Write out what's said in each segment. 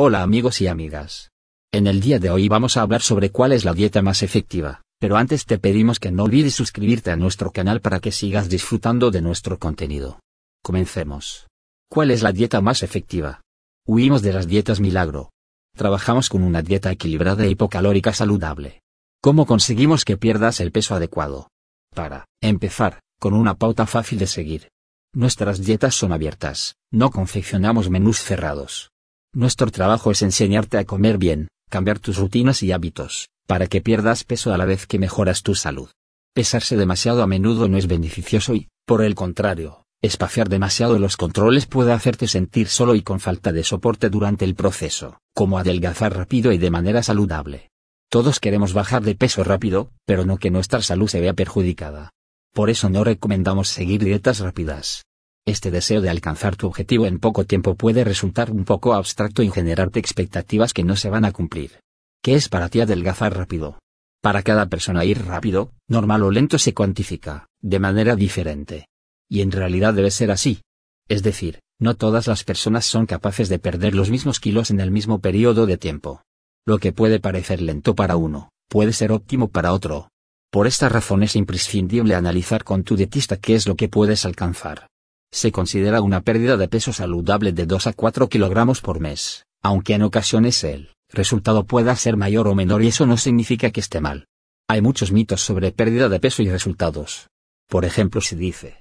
Hola amigos y amigas. En el día de hoy vamos a hablar sobre cuál es la dieta más efectiva, pero antes te pedimos que no olvides suscribirte a nuestro canal para que sigas disfrutando de nuestro contenido. Comencemos. ¿Cuál es la dieta más efectiva? Huimos de las dietas milagro. Trabajamos con una dieta equilibrada e hipocalórica saludable. ¿Cómo conseguimos que pierdas el peso adecuado? Para, empezar, con una pauta fácil de seguir. Nuestras dietas son abiertas, no confeccionamos menús cerrados. Nuestro trabajo es enseñarte a comer bien, cambiar tus rutinas y hábitos, para que pierdas peso a la vez que mejoras tu salud. Pesarse demasiado a menudo no es beneficioso y, por el contrario, espaciar demasiado los controles puede hacerte sentir solo y con falta de soporte durante el proceso, como adelgazar rápido y de manera saludable. Todos queremos bajar de peso rápido, pero no que nuestra salud se vea perjudicada. Por eso no recomendamos seguir dietas rápidas, este deseo de alcanzar tu objetivo en poco tiempo puede resultar un poco abstracto y generarte expectativas que no se van a cumplir. ¿Qué es para ti adelgazar rápido? Para cada persona ir rápido, normal o lento se cuantifica, de manera diferente. Y en realidad debe ser así. Es decir, no todas las personas son capaces de perder los mismos kilos en el mismo periodo de tiempo. Lo que puede parecer lento para uno, puede ser óptimo para otro. Por esta razón es imprescindible analizar con tu dietista qué es lo que puedes alcanzar. Se considera una pérdida de peso saludable de 2 a 4 kilogramos por mes, aunque en ocasiones el resultado pueda ser mayor o menor y eso no significa que esté mal. Hay muchos mitos sobre pérdida de peso y resultados. Por ejemplo, se dice,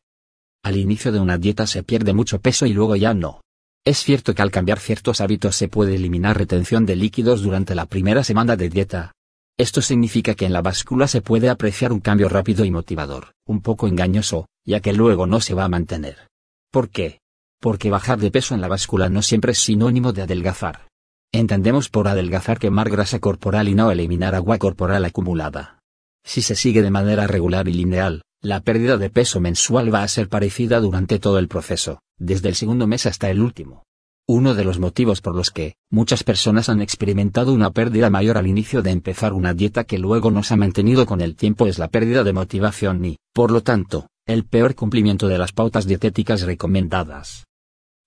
al inicio de una dieta se pierde mucho peso y luego ya no. Es cierto que al cambiar ciertos hábitos se puede eliminar retención de líquidos durante la primera semana de dieta. Esto significa que en la báscula se puede apreciar un cambio rápido y motivador, un poco engañoso, ya que luego no se va a mantener. ¿Por qué? Porque bajar de peso en la báscula no siempre es sinónimo de adelgazar. Entendemos por adelgazar quemar grasa corporal y no eliminar agua corporal acumulada. Si se sigue de manera regular y lineal, la pérdida de peso mensual va a ser parecida durante todo el proceso, desde el segundo mes hasta el último. Uno de los motivos por los que muchas personas han experimentado una pérdida mayor al inicio de empezar una dieta que luego no se ha mantenido con el tiempo es la pérdida de motivación y, por lo tanto, el peor cumplimiento de las pautas dietéticas recomendadas.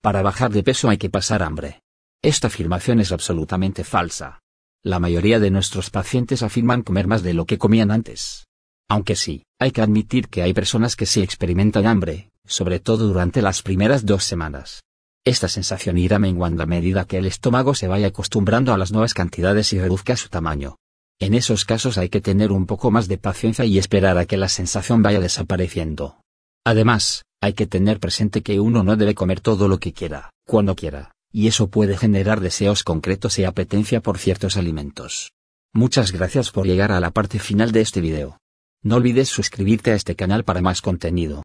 Para bajar de peso hay que pasar hambre. Esta afirmación es absolutamente falsa. La mayoría de nuestros pacientes afirman comer más de lo que comían antes. Aunque sí, hay que admitir que hay personas que sí experimentan hambre, sobre todo durante las primeras dos semanas. Esta sensación irá menguando a medida que el estómago se vaya acostumbrando a las nuevas cantidades y reduzca su tamaño. En esos casos hay que tener un poco más de paciencia y esperar a que la sensación vaya desapareciendo. Además, hay que tener presente que uno no debe comer todo lo que quiera, cuando quiera, y eso puede generar deseos concretos y apetencia por ciertos alimentos. Muchas gracias por llegar a la parte final de este video. No olvides suscribirte a este canal para más contenido.